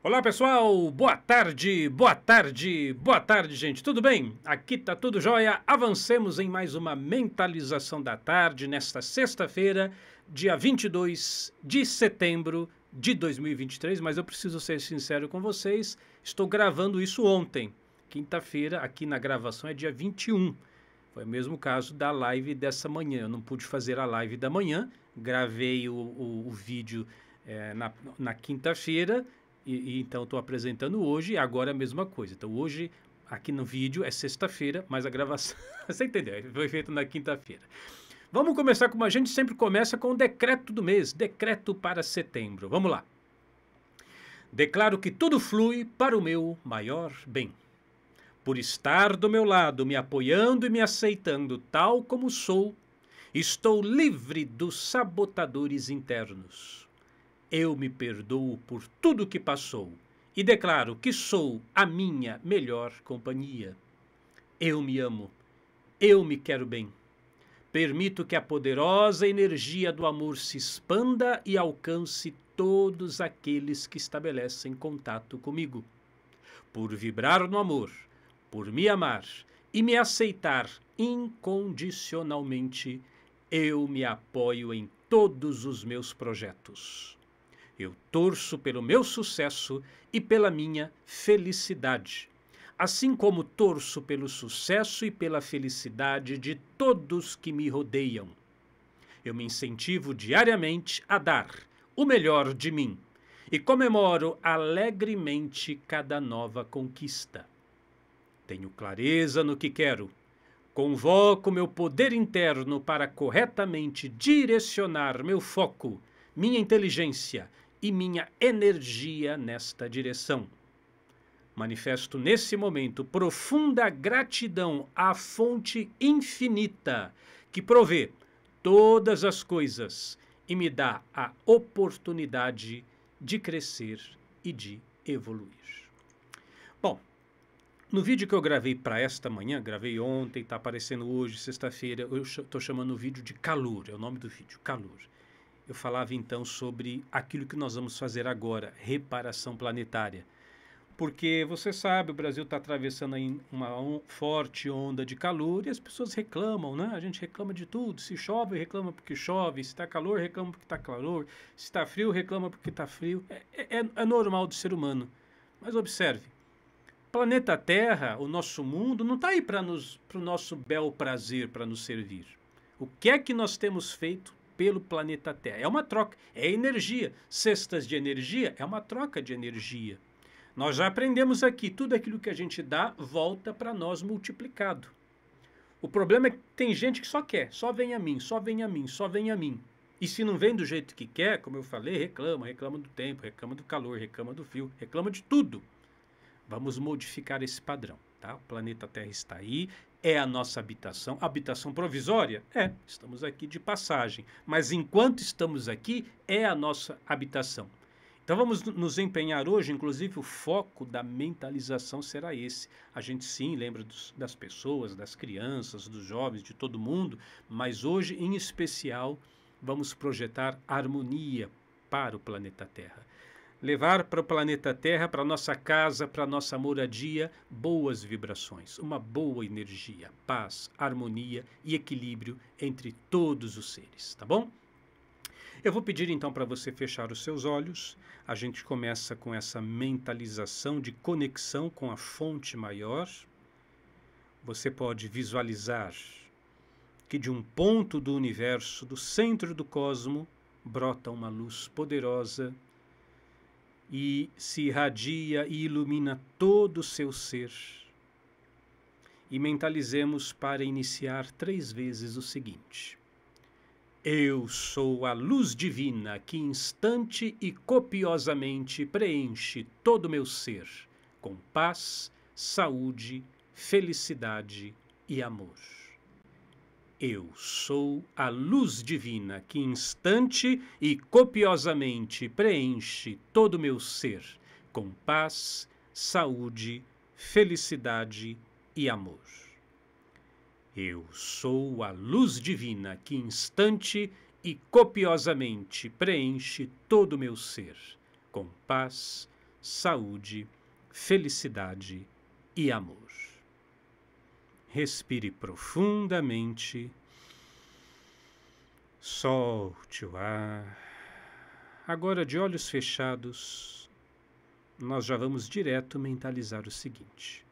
Olá pessoal, boa tarde, boa tarde, boa tarde, gente. Tudo bem? Aqui tá tudo jóia. Avancemos em mais uma mentalização da tarde nesta sexta-feira, dia 22 de setembro de 2023, mas eu preciso ser sincero com vocês, estou gravando isso ontem. Quinta-feira, aqui na gravação é dia 21. Foi o mesmo caso da live dessa manhã. Eu não pude fazer a live da manhã, gravei o, o, o vídeo é, na, na quinta-feira e, e então estou apresentando hoje e agora é a mesma coisa. Então hoje aqui no vídeo é sexta-feira, mas a gravação, você entendeu? É, foi feita na quinta-feira. Vamos começar como a gente sempre começa com o decreto do mês, decreto para setembro. Vamos lá. Declaro que tudo flui para o meu maior bem. Por estar do meu lado, me apoiando e me aceitando tal como sou, estou livre dos sabotadores internos. Eu me perdoo por tudo o que passou e declaro que sou a minha melhor companhia. Eu me amo. Eu me quero bem. Permito que a poderosa energia do amor se expanda e alcance todos aqueles que estabelecem contato comigo. Por vibrar no amor, por me amar e me aceitar incondicionalmente, eu me apoio em todos os meus projetos. Eu torço pelo meu sucesso e pela minha felicidade, assim como torço pelo sucesso e pela felicidade de todos que me rodeiam. Eu me incentivo diariamente a dar o melhor de mim e comemoro alegremente cada nova conquista. Tenho clareza no que quero. Convoco meu poder interno para corretamente direcionar meu foco, minha inteligência e minha energia nesta direção. Manifesto nesse momento profunda gratidão à fonte infinita que provê todas as coisas e me dá a oportunidade de crescer e de evoluir. Bom, no vídeo que eu gravei para esta manhã, gravei ontem, está aparecendo hoje, sexta-feira, eu estou chamando o vídeo de calor, é o nome do vídeo, calor eu falava então sobre aquilo que nós vamos fazer agora, reparação planetária. Porque você sabe, o Brasil está atravessando uma on forte onda de calor e as pessoas reclamam, né? A gente reclama de tudo. Se chove, reclama porque chove. Se está calor, reclama porque está calor. Se está frio, reclama porque está frio. É, é, é, é normal do ser humano. Mas observe, planeta Terra, o nosso mundo, não está aí para o nosso bel prazer, para nos servir. O que é que nós temos feito pelo planeta Terra. É uma troca, é energia. Cestas de energia é uma troca de energia. Nós já aprendemos aqui, tudo aquilo que a gente dá volta para nós multiplicado. O problema é que tem gente que só quer, só vem a mim, só vem a mim, só vem a mim. E se não vem do jeito que quer, como eu falei, reclama, reclama do tempo, reclama do calor, reclama do fio, reclama de tudo. Vamos modificar esse padrão. Tá? O planeta Terra está aí, é a nossa habitação. Habitação provisória? É, estamos aqui de passagem. Mas enquanto estamos aqui, é a nossa habitação. Então vamos nos empenhar hoje, inclusive o foco da mentalização será esse. A gente sim lembra dos, das pessoas, das crianças, dos jovens, de todo mundo, mas hoje em especial vamos projetar harmonia para o planeta Terra levar para o planeta Terra, para nossa casa, para nossa moradia, boas vibrações, uma boa energia, paz, harmonia e equilíbrio entre todos os seres, tá bom? Eu vou pedir então para você fechar os seus olhos. A gente começa com essa mentalização de conexão com a fonte maior. Você pode visualizar que de um ponto do universo, do centro do cosmo, brota uma luz poderosa e se irradia e ilumina todo o seu ser. E mentalizemos para iniciar três vezes o seguinte: Eu sou a luz divina que instante e copiosamente preenche todo o meu ser com paz, saúde, felicidade e amor. Eu sou a luz divina que instante e copiosamente preenche todo o meu ser com paz, saúde, felicidade e amor. Eu sou a luz divina que instante e copiosamente preenche todo o meu ser com paz, saúde, felicidade e amor. Respire profundamente. Solte o ar. Agora, de olhos fechados, nós já vamos direto mentalizar o seguinte: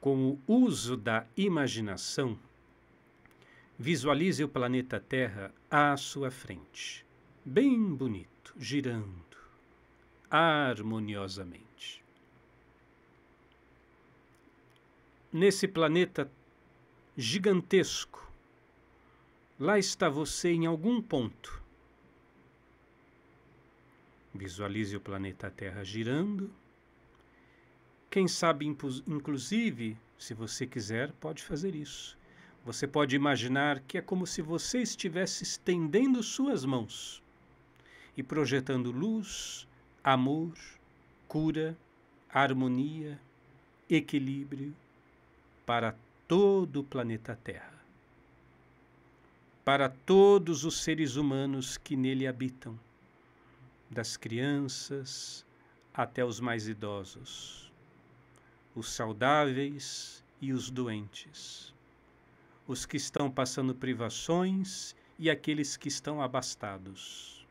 com o uso da imaginação, visualize o planeta Terra à sua frente, bem bonito, girando harmoniosamente. nesse planeta gigantesco, lá está você em algum ponto. Visualize o planeta Terra girando. Quem sabe, inclusive, se você quiser, pode fazer isso. Você pode imaginar que é como se você estivesse estendendo suas mãos e projetando luz, amor, cura, harmonia, equilíbrio, para todo o planeta Terra, para todos os seres humanos que nele habitam, das crianças até os mais idosos, os saudáveis e os doentes, os que estão passando privações e aqueles que estão abastados.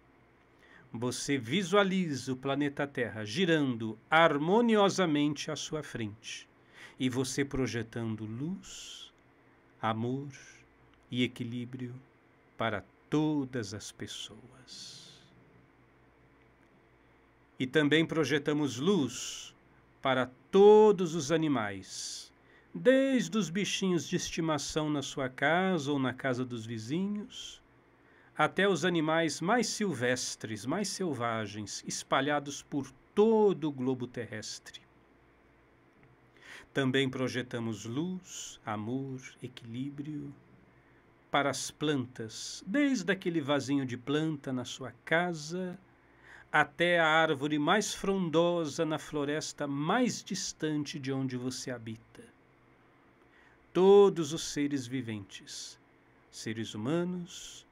Você visualiza o planeta Terra girando harmoniosamente à sua frente e você projetando luz, amor e equilíbrio para todas as pessoas. E também projetamos luz para todos os animais, desde os bichinhos de estimação na sua casa ou na casa dos vizinhos, até os animais mais silvestres, mais selvagens, espalhados por todo o globo terrestre. Também projetamos luz, amor, equilíbrio para as plantas, desde aquele vasinho de planta na sua casa até a árvore mais frondosa na floresta mais distante de onde você habita. Todos os seres viventes, seres humanos,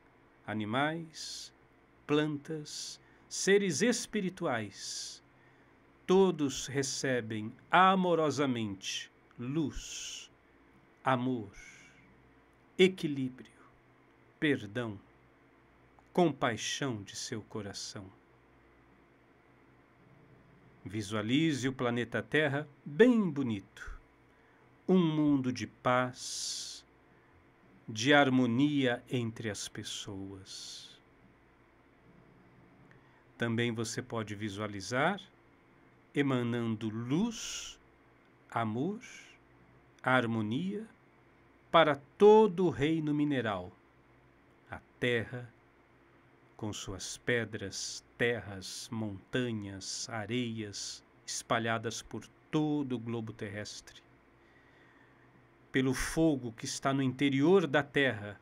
animais, plantas, seres espirituais, todos recebem amorosamente luz, amor, equilíbrio, perdão, compaixão de seu coração. Visualize o planeta Terra bem bonito. Um mundo de paz, de harmonia entre as pessoas. Também você pode visualizar emanando luz, amor, harmonia para todo o reino mineral, a terra, com suas pedras, terras, montanhas, areias espalhadas por todo o globo terrestre, pelo fogo que está no interior da terra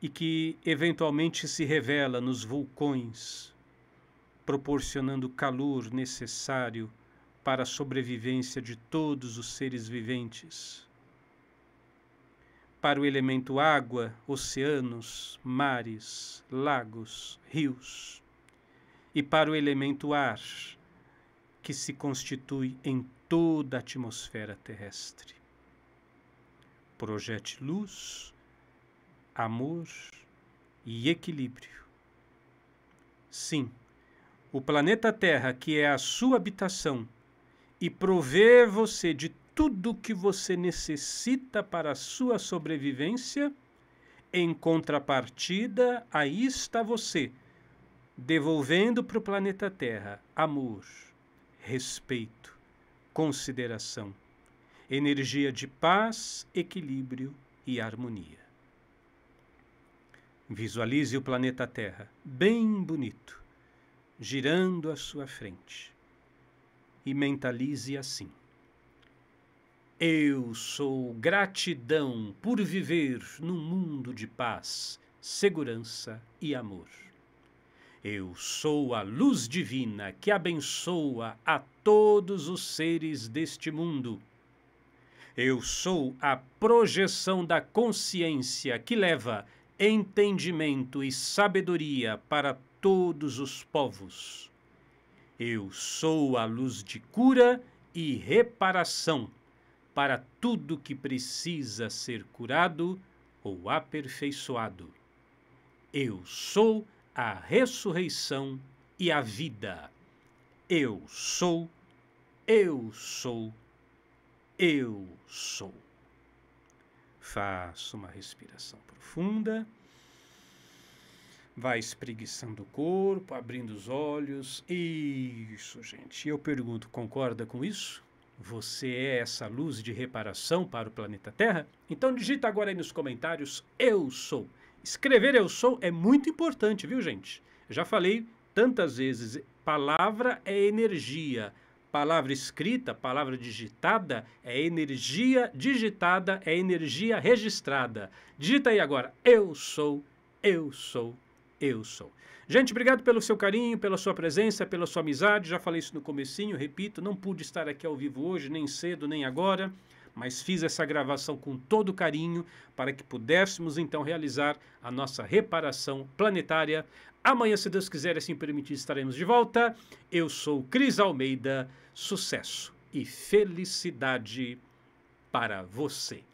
e que eventualmente se revela nos vulcões, proporcionando o calor necessário para a sobrevivência de todos os seres viventes. Para o elemento água, oceanos, mares, lagos, rios. E para o elemento ar, que se constitui em toda a atmosfera terrestre. Projete luz, amor e equilíbrio. Sim o planeta Terra, que é a sua habitação, e prover você de tudo o que você necessita para a sua sobrevivência, em contrapartida, aí está você, devolvendo para o planeta Terra amor, respeito, consideração, energia de paz, equilíbrio e harmonia. Visualize o planeta Terra, bem bonito girando à sua frente e mentalize assim: Eu sou gratidão por viver num mundo de paz, segurança e amor. Eu sou a luz divina que abençoa a todos os seres deste mundo. Eu sou a projeção da consciência que leva entendimento e sabedoria para todos os povos. Eu sou a luz de cura e reparação para tudo que precisa ser curado ou aperfeiçoado. Eu sou a ressurreição e a vida. Eu sou, eu sou, eu sou. Faço uma respiração profunda vai espreguiçando o corpo, abrindo os olhos. Isso, gente. Eu pergunto, concorda com isso? Você é essa luz de reparação para o planeta Terra? Então digita agora aí nos comentários eu sou. Escrever eu sou é muito importante, viu, gente? já falei tantas vezes, palavra é energia. Palavra escrita, palavra digitada é energia digitada, é energia registrada. Digita aí agora eu sou, eu sou eu sou. Gente, obrigado pelo seu carinho, pela sua presença, pela sua amizade. Já falei isso no comecinho, repito, não pude estar aqui ao vivo hoje, nem cedo, nem agora, mas fiz essa gravação com todo carinho para que pudéssemos então realizar a nossa reparação planetária. Amanhã, se Deus quiser assim permitir, estaremos de volta. Eu sou Cris Almeida. Sucesso e felicidade para você.